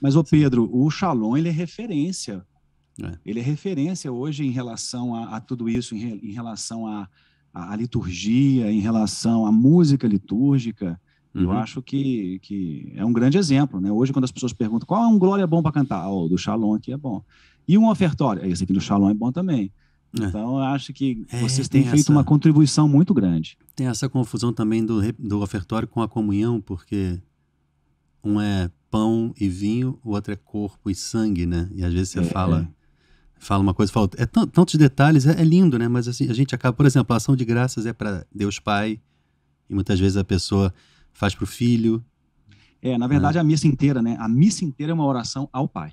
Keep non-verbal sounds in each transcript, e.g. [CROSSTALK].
Mas, ô Pedro, o Shalom ele é referência. É. Ele é referência hoje em relação a, a tudo isso, em, re, em relação à a, a, liturgia, em relação à música litúrgica. Uhum. Eu acho que, que é um grande exemplo. Né? Hoje, quando as pessoas perguntam qual é um glória bom para cantar, oh, o do Shalom aqui é bom. E um ofertório, esse aqui do Shalom é bom também. É. Então, eu acho que é, vocês têm feito essa... uma contribuição muito grande. Tem essa confusão também do, do ofertório com a comunhão, porque um é e vinho, o outro é corpo e sangue, né? E às vezes você é, fala fala uma coisa, fala é tantos detalhes, é, é, lindo, né? Mas assim, a gente acaba, por exemplo, a ação de graças é para Deus Pai, e muitas vezes a pessoa faz para o filho. É, na verdade, né? a missa inteira, né? A missa inteira é uma oração ao Pai.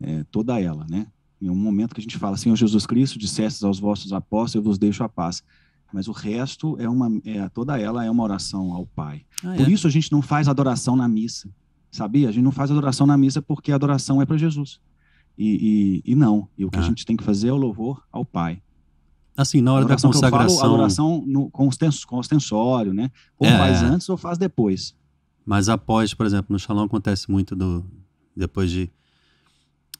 É, toda ela, né? Em um momento que a gente fala, Senhor Jesus Cristo, dissestes aos vossos apóstolos, eu vos deixo a paz. Mas o resto é uma, é, toda ela é uma oração ao Pai. Ah, Por é. isso a gente não faz adoração na missa sabia? A gente não faz adoração na missa porque a adoração é para Jesus. E, e, e, não. E o que ah. a gente tem que fazer é o louvor ao Pai. Assim, na hora da consagração. Falo, adoração no, com, os tenso, com ostensório, né? Ou é. faz antes ou faz depois. Mas após, por exemplo, no Shalom acontece muito do. Depois de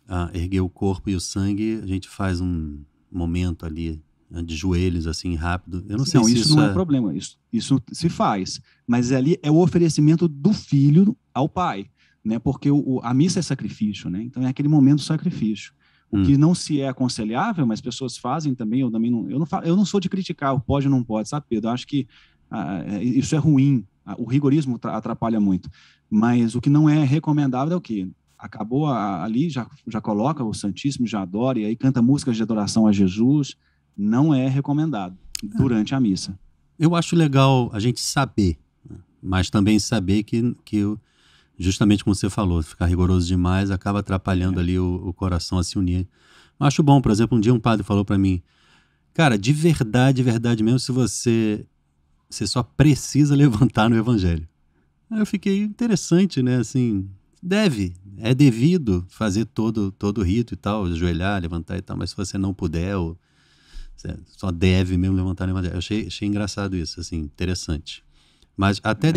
ah, erguer o corpo e o sangue, a gente faz um momento ali ah, de joelhos assim rápido. Eu não sei não, se isso, isso não é, é problema. Isso, isso se faz, mas ali é o oferecimento do filho ao pai né? Porque o, a missa é sacrifício, né? Então é aquele momento sacrifício. O que hum. não se é aconselhável, mas pessoas fazem também, eu também não, eu não, eu não sou de criticar o pode ou não pode, sabe, Pedro? Eu acho que ah, é, isso é ruim, ah, o rigorismo atrapalha muito. Mas o que não é recomendável é o quê? Acabou a, ali, já, já coloca o Santíssimo, já adora, e aí canta músicas de adoração a Jesus, não é recomendado durante a missa. Eu acho legal a gente saber, né? mas também saber que, que justamente como você falou, ficar rigoroso demais acaba atrapalhando é. ali o, o, coração a se unir. Mas acho bom, por exemplo, um dia um padre falou para mim, cara, de verdade, de verdade mesmo, se você, você só precisa [LAUGHS] levantar no evangelho. Aí eu fiquei interessante, né, assim, deve, é devido fazer todo todo o rito e tal, ajoelhar, levantar e tal, mas se você não puder, ou, só deve mesmo levantar no evangelho. Eu achei, achei engraçado isso, assim, interessante. Mas até